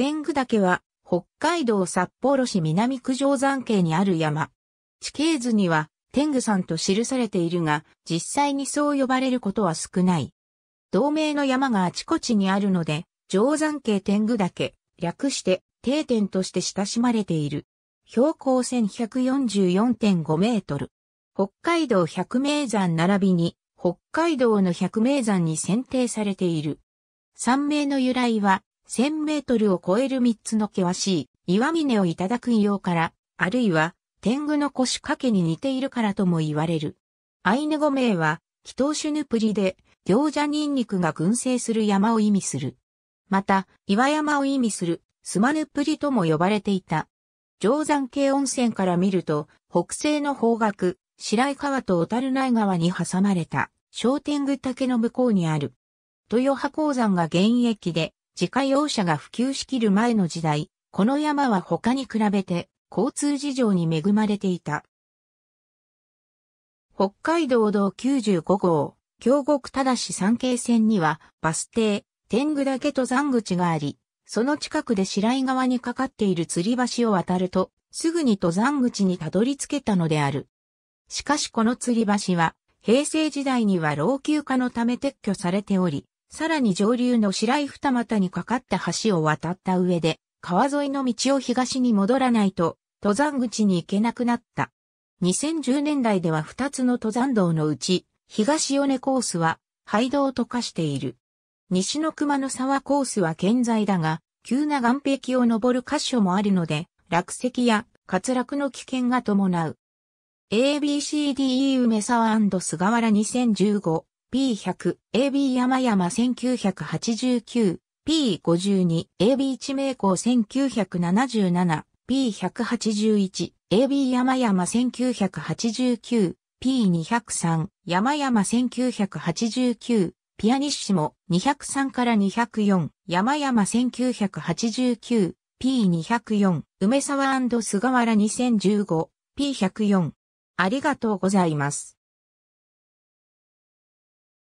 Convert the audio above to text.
天狗岳は、北海道札幌市南区条山系にある山。地形図には、天狗山と記されているが、実際にそう呼ばれることは少ない。同名の山があちこちにあるので、定山系天狗岳、略して、定点として親しまれている。標高1144.5メートル。北海道百名山並びに、北海道の百名山に選定されている。山名の由来は、1000メートルを超える3つの険しい岩峰をいただく異様から、あるいは天狗の腰掛けに似ているからとも言われる。アイヌ語名は、祈祷シュヌプリで、行者ニンニクが群生する山を意味する。また、岩山を意味する、スマヌプリとも呼ばれていた。定山系温泉から見ると、北西の方角、白井川と小樽内川に挟まれた、商店具竹の向こうにある。豊葉鉱山が現役で、自家用車が普及しきる前の時代、この山は他に比べて交通事情に恵まれていた。北海道道95号、京極正山系線にはバス停、天狗岳登山口があり、その近くで白井川にかかっている吊り橋を渡ると、すぐに登山口にたどり着けたのである。しかしこの吊り橋は、平成時代には老朽化のため撤去されており、さらに上流の白井二股にかかった橋を渡った上で、川沿いの道を東に戻らないと、登山口に行けなくなった。2010年代では2つの登山道のうち、東米コースは廃道と化している。西の熊の沢コースは健在だが、急な岸壁を登る箇所もあるので、落石や滑落の危険が伴う。ABCDE 梅沢菅原2015 P100、AB 山々1989、P52、AB 地名校1977、P181、AB 山々1989、P203、山々1989、ピアニッシモ203から204、山々1989、P204、梅沢菅原2015、P104。ありがとうございます。